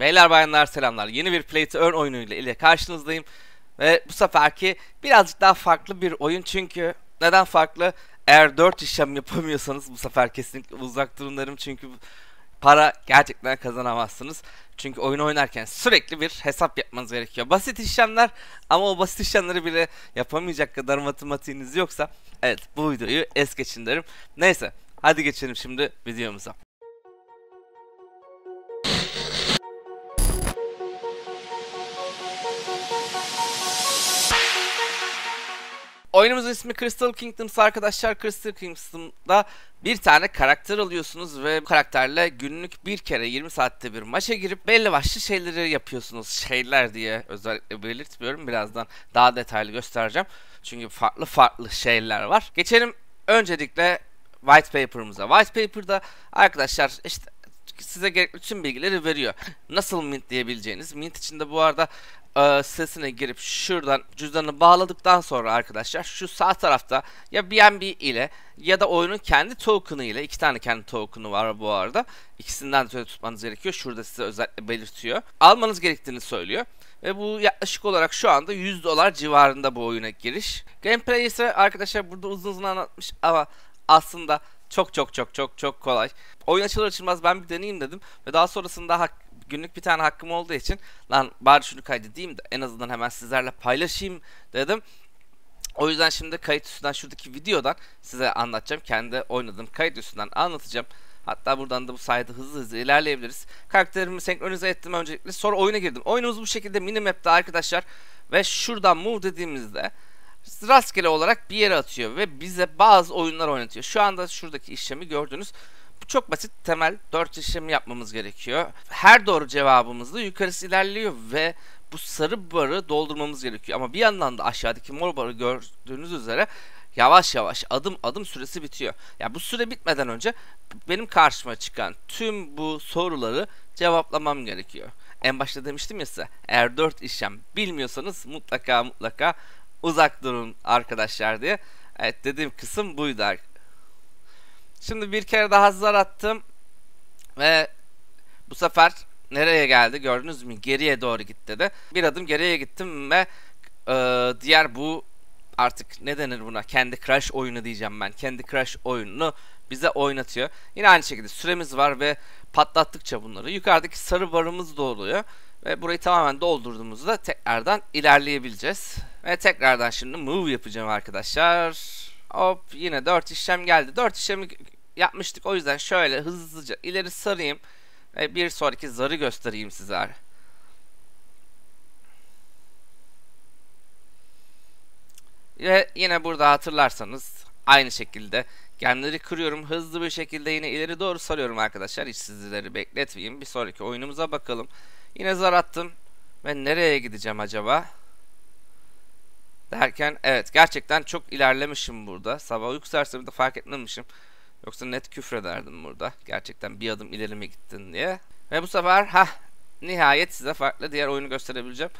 Beyler bayanlar selamlar. Yeni bir Play to Earn oyunuyla ile karşınızdayım. Ve bu seferki birazcık daha farklı bir oyun çünkü neden farklı? Eğer 4 işlem yapamıyorsanız bu sefer kesinlikle uzak durun derim çünkü para gerçekten kazanamazsınız. Çünkü oyun oynarken sürekli bir hesap yapmanız gerekiyor. Basit işlemler ama o basit işlemleri bile yapamayacak kadar matematiğiniz yoksa evet bu videoyu es geçin derim. Neyse hadi geçelim şimdi videomuza. Oyunumuzun ismi Crystal Kingdoms arkadaşlar. Crystal Kingdoms'da bir tane karakter alıyorsunuz ve bu karakterle günlük bir kere 20 saatte bir maça girip belli başlı şeyleri yapıyorsunuz. Şeyler diye özellikle belirtmiyorum. Birazdan daha detaylı göstereceğim. Çünkü farklı farklı şeyler var. Geçelim öncelikle White Paper'ımıza. White Paper'da arkadaşlar işte size gerekli tüm bilgileri veriyor. Nasıl mint diyebileceğiniz. Mint içinde bu arada e, sitesine girip şuradan cüzdanını bağladıktan sonra arkadaşlar şu sağ tarafta ya BNB ile ya da oyunun kendi token'ı ile iki tane kendi token'ı var bu arada. İkisinden de tutmanız gerekiyor. Şurada size özellikle belirtiyor. Almanız gerektiğini söylüyor. Ve bu yaklaşık olarak şu anda 100 dolar civarında bu oyuna giriş. Gameplay ise arkadaşlar burada uzun uzun anlatmış ama aslında çok çok çok çok çok kolay. Oyun açılır açılmaz ben bir deneyeyim dedim ve daha sonrasında günlük bir tane hakkım olduğu için lan bari şunu kaydedeyim de en azından hemen sizlerle paylaşayım dedim. O yüzden şimdi kayıt üstünden şuradaki videodan size anlatacağım. Kendi oynadığım kayıt üstünden anlatacağım. Hatta buradan da bu sayede hızlı hızlı ilerleyebiliriz. Karakterimi senkronize ettim öncelikle. Sonra oyuna girdim. Oyunumuz bu şekilde minimap'te arkadaşlar. Ve şuradan move dediğimizde rastgele olarak bir yere atıyor. Ve bize bazı oyunlar oynatıyor. Şu anda şuradaki işlemi gördünüz. Çok basit temel 4 işlem yapmamız gerekiyor. Her doğru cevabımızda yukarısı ilerliyor ve bu sarı barı doldurmamız gerekiyor. Ama bir yandan da aşağıdaki mor barı gördüğünüz üzere yavaş yavaş adım adım süresi bitiyor. Ya yani bu süre bitmeden önce benim karşıma çıkan tüm bu soruları cevaplamam gerekiyor. En başta demiştim ya size eğer 4 işlem bilmiyorsanız mutlaka mutlaka uzak durun arkadaşlar diye. Evet dediğim kısım buydu Şimdi bir kere daha zar attım. Ve bu sefer nereye geldi gördünüz mü? Geriye doğru gitti de Bir adım geriye gittim ve e, diğer bu artık ne denir buna? Kendi Crash oyunu diyeceğim ben. Kendi Crash oyununu bize oynatıyor. Yine aynı şekilde süremiz var ve patlattıkça bunları yukarıdaki sarı barımız doluyor. Ve burayı tamamen doldurduğumuzda tekrardan ilerleyebileceğiz. Ve tekrardan şimdi move yapacağım arkadaşlar. Hop yine 4 işlem geldi. 4 işlemi yapmıştık. O yüzden şöyle hızlıca ileri sarayım. Ve bir sonraki zarı göstereyim size. Ve yine burada hatırlarsanız aynı şekilde genleri kırıyorum. Hızlı bir şekilde yine ileri doğru sarıyorum arkadaşlar. Hiç sizleri bekletmeyeyim. Bir sonraki oyunumuza bakalım. Yine zar attım. Ve nereye gideceğim acaba? derken evet gerçekten çok ilerlemişim burada. Sabah uyku serseminde fark etmemişim. Yoksa net küfrederdim burada. Gerçekten bir adım ilerime gittin diye. Ve bu sefer ha nihayet size farklı diğer oyunu gösterebileceğim.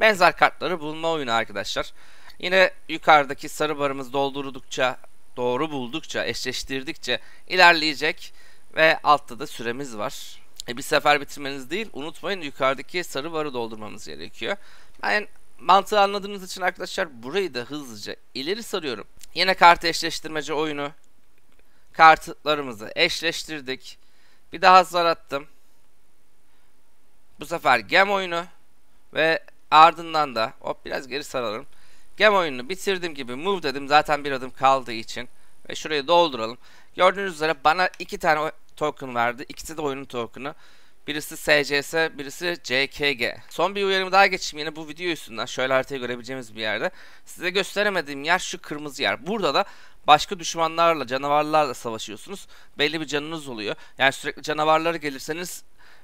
Benzer kartları bulma oyunu arkadaşlar. Yine yukarıdaki sarı barımız doldurdukça, doğru buldukça, eşleştirdikçe ilerleyecek ve altta da süremiz var. E bir sefer bitirmeniz değil, unutmayın yukarıdaki sarı barı doldurmamız gerekiyor. Ben mantığı anladığınız için arkadaşlar burayı da hızlıca ileri sarıyorum. Yine kart eşleştirmece oyunu. Kartlarımızı eşleştirdik. Bir daha zar attım. Bu sefer gem oyunu ve ardından da hop biraz geri saralım. Gem oyununu bitirdim gibi move dedim. Zaten bir adım kaldığı için. Ve şurayı dolduralım. Gördüğünüz üzere bana iki tane token verdi. İkisi de oyunun token'ı. Birisi SCS, birisi CKG. Son bir uyarımı daha geçeyim yine bu video üstünden. Şöyle haritayı görebileceğimiz bir yerde. Size gösteremediğim yer şu kırmızı yer. Burada da başka düşmanlarla, canavarlarla savaşıyorsunuz. Belli bir canınız oluyor. Yani sürekli canavarlara gelirseniz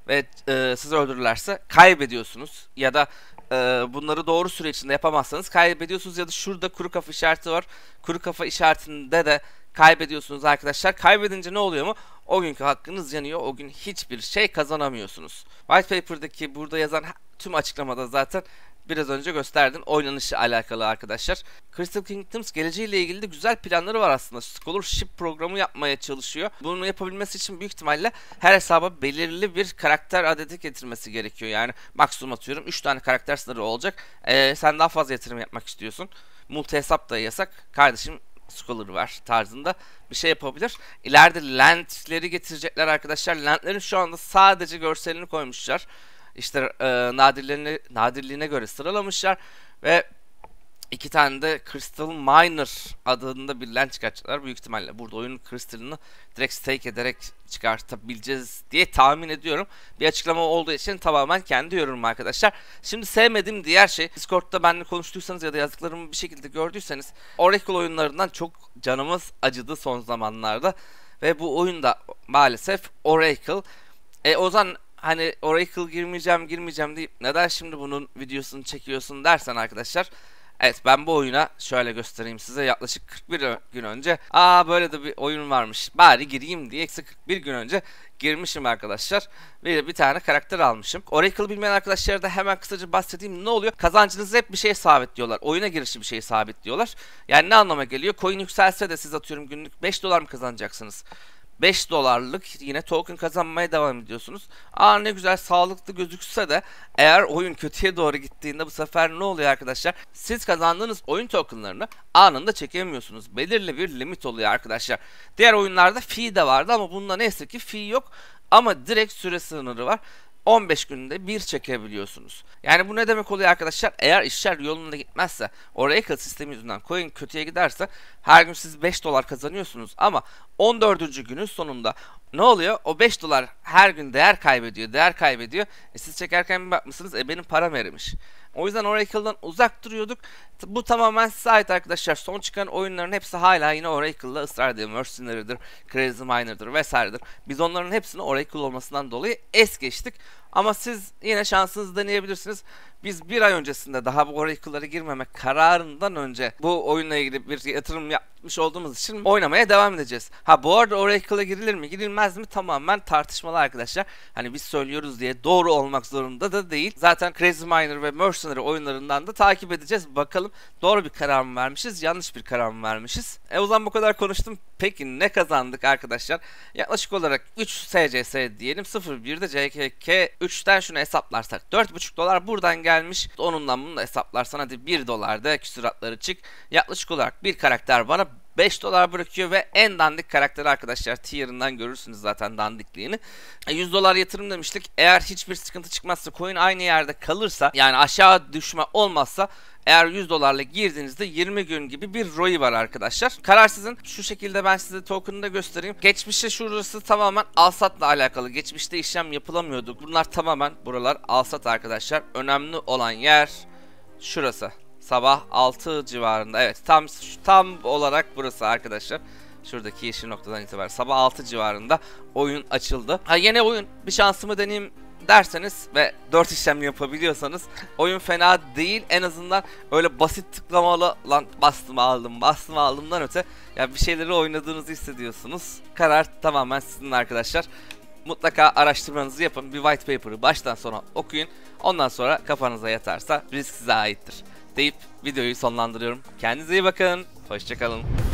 ve e, sizi öldürürlerse kaybediyorsunuz. Ya da e, bunları doğru süre içinde yapamazsanız kaybediyorsunuz. Ya da şurada kuru kafa işareti var. Kuru kafa işaretinde de kaybediyorsunuz arkadaşlar. Kaybedince ne oluyor mu? O günkü hakkınız yanıyor. O gün hiçbir şey kazanamıyorsunuz. White Paper'daki burada yazan tüm açıklamada zaten biraz önce gösterdim. Oynanışı alakalı arkadaşlar. Crystal Kingdoms geleceğiyle ilgili de güzel planları var aslında. Scholarship programı yapmaya çalışıyor. Bunu yapabilmesi için büyük ihtimalle her hesaba belirli bir karakter adedi getirmesi gerekiyor. Yani maksimum atıyorum 3 tane karakter sınırı olacak. Ee, sen daha fazla yatırım yapmak istiyorsun. Multi hesap da yasak. Kardeşim Scholar var tarzında bir şey yapabilir. İleride Lent'leri getirecekler arkadaşlar. Lent'lerin şu anda sadece görselini koymuşlar. İşte e, nadirliğine göre sıralamışlar ve İki tane de Crystal Miner adında birinden çıkartacaklar. Büyük ihtimalle burada oyunun Crystal'ını direkt stake ederek çıkartabileceğiz diye tahmin ediyorum. Bir açıklama olduğu için tamamen kendi yorumum arkadaşlar. Şimdi sevmediğim diğer şey Discord'da benimle konuştuysanız ya da yazdıklarımı bir şekilde gördüyseniz Oracle oyunlarından çok canımız acıdı son zamanlarda. Ve bu oyunda maalesef Oracle. E Ozan hani Oracle girmeyeceğim girmeyeceğim deyip neden şimdi bunun videosunu çekiyorsun dersen arkadaşlar Evet ben bu oyuna şöyle göstereyim size yaklaşık 41 gün önce aa böyle de bir oyun varmış bari gireyim diye 41 gün önce girmişim arkadaşlar. Ve bir tane karakter almışım. Oracle bilmeyen arkadaşlara da hemen kısaca bahsedeyim. Ne oluyor? kazancınız hep bir şeye sabitliyorlar. Oyuna girişi bir şeye sabitliyorlar. Yani ne anlama geliyor? Coin yükselse de siz atıyorum günlük 5 dolar mı kazanacaksınız? 5 dolarlık yine token kazanmaya devam ediyorsunuz. Aa ne güzel sağlıklı gözükse de eğer oyun kötüye doğru gittiğinde bu sefer ne oluyor arkadaşlar? Siz kazandığınız oyun tokenlarını anında çekemiyorsunuz. Belirli bir limit oluyor arkadaşlar. Diğer oyunlarda fee de vardı ama bunda neyse ki fee yok. Ama direkt süre sınırı var. 15 günde bir çekebiliyorsunuz. Yani bu ne demek oluyor arkadaşlar? Eğer işler yolunda gitmezse, Oracle sistemi yüzünden coin kötüye giderse her gün siz 5 dolar kazanıyorsunuz ama 14. günün sonunda ne oluyor? O 5 dolar her gün değer kaybediyor, değer kaybediyor. E siz çekerken bir bakmışsınız e benim param erimiş. O yüzden Oracle'dan uzak duruyorduk. Bu tamamen size ait arkadaşlar. Son çıkan oyunların hepsi hala yine Oracle'la ısrar ediyor. Mercenary'dir, Crazy Miner'dir vesairedir. Biz onların hepsini Oracle olmasından dolayı es geçtik. Ama siz yine şansınızı deneyebilirsiniz. Biz bir ay öncesinde daha bu Oracle'lara girmemek kararından önce bu oyunla ilgili bir yatırım yapmış olduğumuz için oynamaya devam edeceğiz. Ha bu arada Oracle'a girilir mi girilmez mi tamamen tartışmalı arkadaşlar. Hani biz söylüyoruz diye doğru olmak zorunda da değil. Zaten Crazy Miner ve Mercenary sınırı oyunlarından da takip edeceğiz. Bakalım doğru bir karar mı vermişiz, yanlış bir karar mı vermişiz? E o zaman bu kadar konuştum. Peki ne kazandık arkadaşlar? Yaklaşık olarak 3 SCS diyelim. 0.1'de CKK 3'ten şunu hesaplarsak 4.5 dolar buradan gelmiş. Onunla bunu da hesaplarsan hadi 1 dolar da küsuratları çık. Yaklaşık olarak bir karakter bana 5 dolar bırakıyor ve en dandik karakteri arkadaşlar tier'ından görürsünüz zaten dandikliğini. 100 e, dolar yatırım demiştik. Eğer hiçbir sıkıntı çıkmazsa coin aynı yerde kalırsa yani aşağı düşme olmazsa eğer 100 dolarla girdiğinizde 20 gün gibi bir ROI var arkadaşlar. Kararsızın Şu şekilde ben size token'ı da göstereyim. Geçmişte şurası tamamen alsatla alakalı. Geçmişte işlem yapılamıyorduk. Bunlar tamamen buralar alsat arkadaşlar. Önemli olan yer şurası. Sabah 6 civarında. Evet tam tam olarak burası arkadaşlar. Şuradaki yeşil noktadan itibaren sabah 6 civarında oyun açıldı. Ha yine oyun. Bir şansımı deneyeyim derseniz ve 4 işlem yapabiliyorsanız oyun fena değil. En azından öyle basit tıklamalı lan bastım aldım bastım aldımdan öte ya yani bir şeyleri oynadığınızı hissediyorsunuz. Karar tamamen sizin arkadaşlar. Mutlaka araştırmanızı yapın. Bir white paper'ı baştan sona okuyun. Ondan sonra kafanıza yatarsa risk size aittir deyip videoyu sonlandırıyorum. Kendinize iyi bakın. Hoşçakalın.